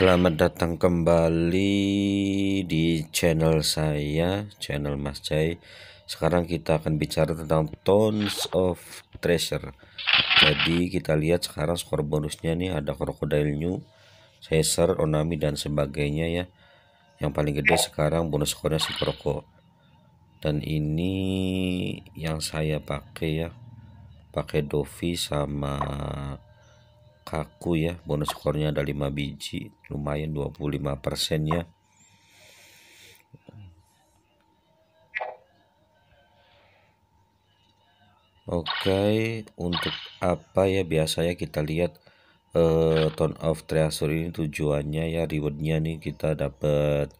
Selamat datang kembali di channel saya, channel Mas Jai. Sekarang kita akan bicara tentang Tons of Treasure. Jadi kita lihat sekarang skor bonusnya nih ada Crocodile New, Caesar, Onami dan sebagainya ya. Yang paling gede sekarang bonus skornya si Croco. Dan ini yang saya pakai ya. Pakai Dovi sama kaku ya bonus skornya ada 5 biji lumayan 25 persen ya Oke okay, untuk apa ya biasanya kita lihat eh, ton of treasure ini tujuannya ya rewardnya nih kita dapat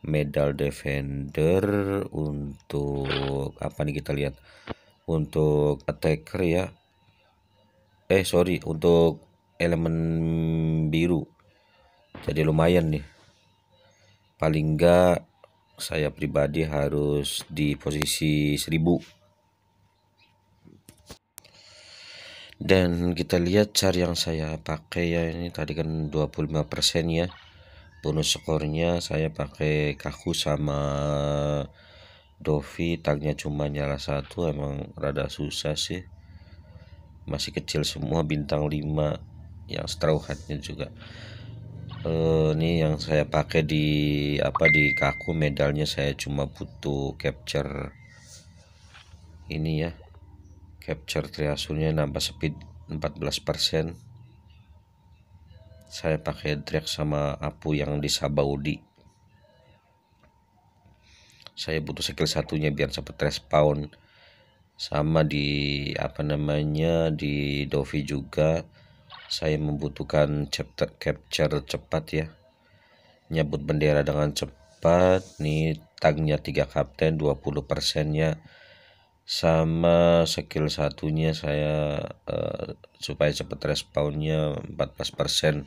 medal defender untuk apa nih kita lihat untuk attacker ya eh sorry untuk elemen biru jadi lumayan nih paling enggak saya pribadi harus di posisi 1000 dan kita lihat char yang saya pakai ya ini tadi kan 25% ya bonus skornya saya pakai kaku sama Dovi tagnya cuma nyala satu emang rada susah sih masih kecil semua bintang 5 yang straw hatnya juga uh, ini yang saya pakai di apa di kaku medalnya saya cuma butuh capture ini ya capture triasunnya nambah speed 14% saya pakai drag sama apu yang di Sabaudi saya butuh skill satunya biar cepet respawn sama di apa namanya di Dovi juga saya membutuhkan capture cepat ya nyebut bendera dengan cepat nih tagnya 3 kapten 20 persennya sama skill satunya saya uh, supaya cepat responnya 14 persen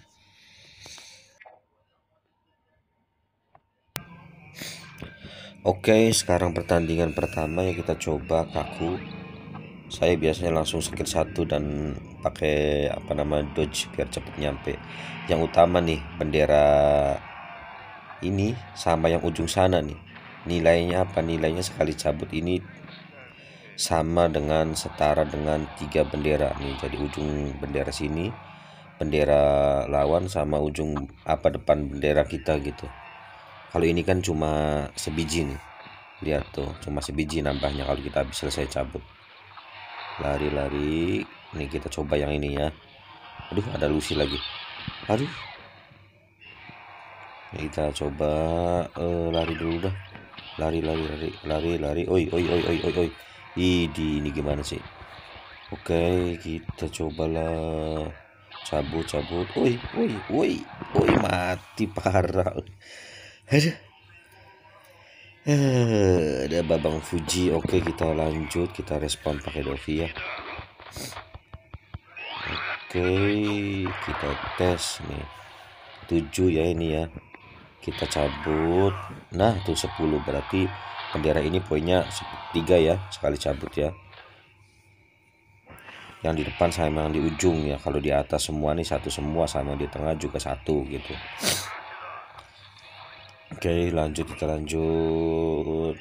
Oke sekarang pertandingan pertama yang kita coba kaku saya biasanya langsung skill satu dan pakai apa nama Dodge biar cepet nyampe yang utama nih bendera ini sama yang ujung sana nih nilainya apa nilainya sekali cabut ini sama dengan setara dengan tiga bendera nih jadi ujung bendera sini bendera lawan sama ujung apa depan bendera kita gitu kalau ini kan cuma sebiji nih lihat tuh cuma sebiji nambahnya kalau kita habis selesai cabut lari-lari nih kita coba yang ini ya aduh ada Lucy lagi aduh kita coba uh, lari dulu dah lari lari lari lari lari oi oi oi oi oi oi idi ini gimana sih oke okay, kita cobalah cabut cabut oi oi oi oi mati parah aduh ada babang Fuji oke kita lanjut kita respon pakai Dovi ya oke kita tes nih 7 ya ini ya kita cabut nah tuh 10 berarti bendera ini poinnya 3 ya sekali cabut ya yang di depan sama yang di ujung ya kalau di atas semua nih satu semua sama di tengah juga satu gitu Oke okay, lanjut kita lanjut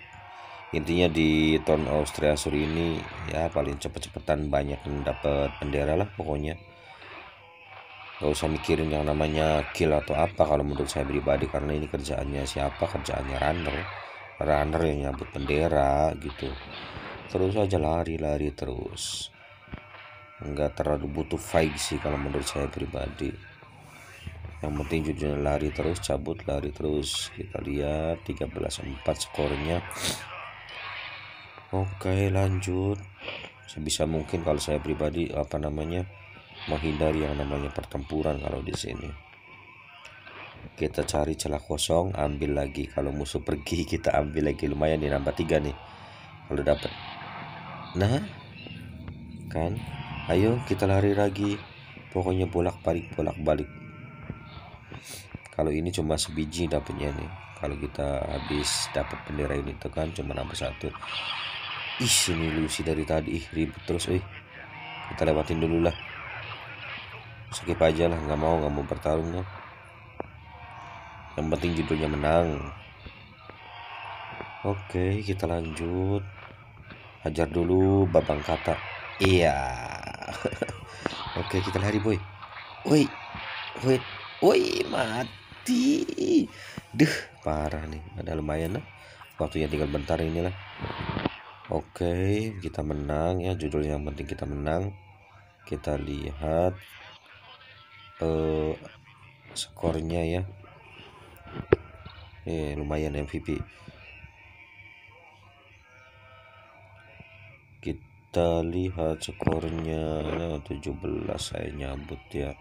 intinya di tahun Austria Suri ini ya paling cepet-cepetan banyak yang dapat bendera lah pokoknya gak usah mikirin yang namanya kill atau apa kalau menurut saya pribadi karena ini kerjaannya siapa kerjaannya runner runner yang nyambut bendera gitu terus aja lari-lari terus nggak terlalu butuh fight sih kalau menurut saya pribadi yang penting judulnya lari terus cabut lari terus kita lihat 13-4 skornya oke lanjut sebisa mungkin kalau saya pribadi apa namanya menghindari yang namanya pertempuran kalau di sini kita cari celah kosong ambil lagi kalau musuh pergi kita ambil lagi lumayan nih nambah tiga nih kalau dapat nah kan ayo kita lari lagi pokoknya bolak balik bolak balik kalau ini cuma sebiji dapatnya nih kalau kita habis dapat bendera ini tuh kan cuma nambah satu ih ini Lucy dari tadi ih ribet terus eh kita lewatin dulu lah skip aja lah nggak mau nggak mau bertarung kan yang penting judulnya menang oke kita lanjut Ajar dulu babang kata iya oke kita lari boy woi woi woi mati mati deh parah nih ada lumayan lah waktunya tinggal bentar inilah oke okay, kita menang ya judul yang penting kita menang kita lihat uh, skornya ya eh lumayan MVP kita lihat skornya 17 saya nyambut ya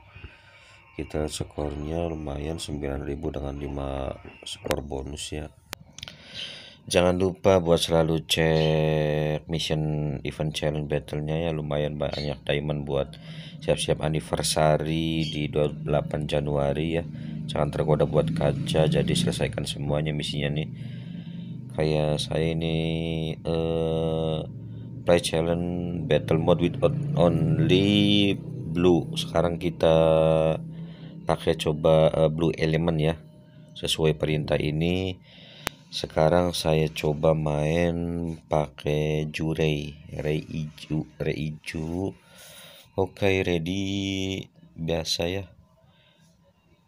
kita skornya lumayan 9000 dengan 5 skor bonus ya jangan lupa buat selalu cek mission event challenge battlenya ya lumayan banyak diamond buat siap-siap anniversary di 28 Januari ya jangan tergoda buat kaca jadi selesaikan semuanya misinya nih kayak saya ini eh uh, play challenge battle mode with only blue sekarang kita pakai coba uh, blue element ya sesuai perintah ini sekarang saya coba main pakai jurei rei hijau rei hijau oke okay, ready biasa ya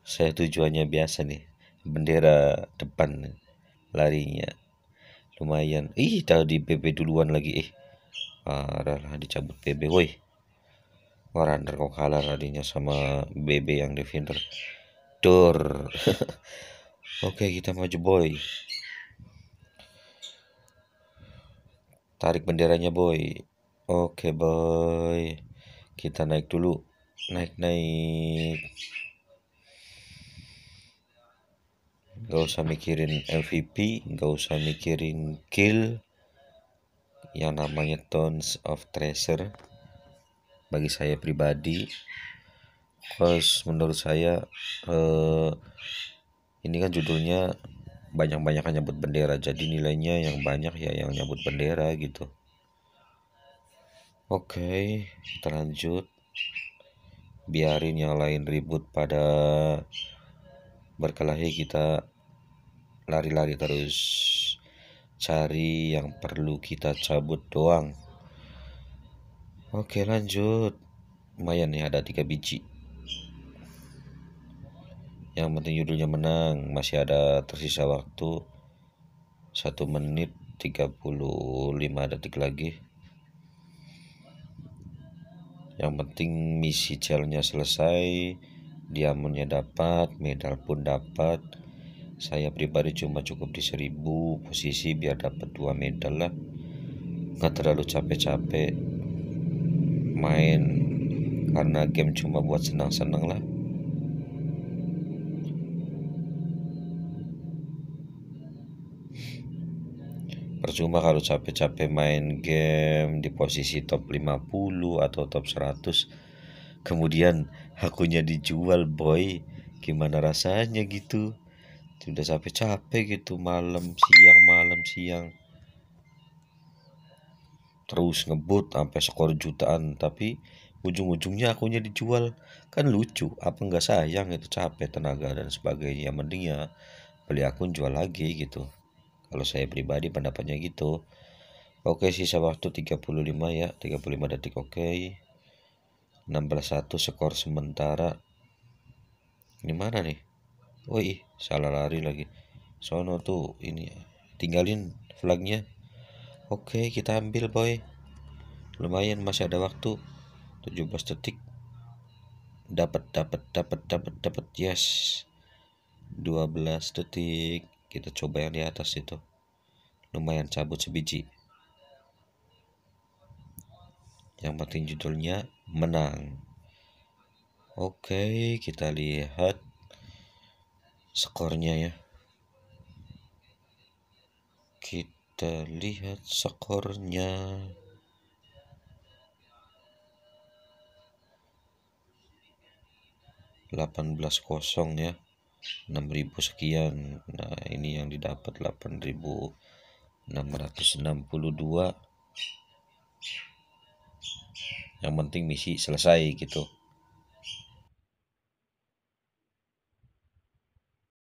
saya tujuannya biasa nih bendera depan larinya lumayan ih tahu di BB duluan lagi eh parah dicabut BB woi Warander kok kalah tadinya sama BB yang defender. Dor. Oke, kita maju boy. Tarik benderanya boy. Oke boy. Kita naik dulu. Naik-naik. Gak usah mikirin MVP, gak usah mikirin kill. Yang namanya tons of treasure bagi saya pribadi Terus menurut saya eh, ini kan judulnya banyak kan nyebut bendera jadi nilainya yang banyak ya yang nyebut bendera gitu oke okay, kita lanjut biarin yang lain ribut pada berkelahi kita lari-lari terus cari yang perlu kita cabut doang Oke lanjut Lumayan nih ada tiga biji Yang penting judulnya menang Masih ada tersisa waktu 1 menit 35 detik lagi Yang penting misi challenge selesai Diamonnya dapat Medal pun dapat saya pribadi cuma cukup di seribu posisi biar dapat dua medal lah nggak terlalu capek-capek main karena game cuma buat senang-senang lah percuma kalau capek-capek main game di posisi top 50 atau top 100 kemudian akunya dijual boy gimana rasanya gitu sudah capek-capek gitu malam siang malam siang terus ngebut sampai skor jutaan tapi ujung-ujungnya akunya dijual kan lucu apa enggak sayang itu capek tenaga dan sebagainya mendingnya beli akun jual lagi gitu kalau saya pribadi pendapatnya gitu oke sisa waktu 35 ya 35 detik oke 16-1 skor sementara ini mana nih woi oh salah lari lagi sono tuh ini tinggalin flagnya Oke kita ambil boy Lumayan masih ada waktu 17 detik Dapat dapat dapat dapat dapat yes 12 detik kita coba yang di atas itu lumayan cabut sebiji yang penting judulnya menang oke kita lihat skornya ya kita lihat skornya delapan belas kosong ya enam ribu sekian nah ini yang didapat delapan ribu enam enam ratus puluh dua yang penting misi selesai gitu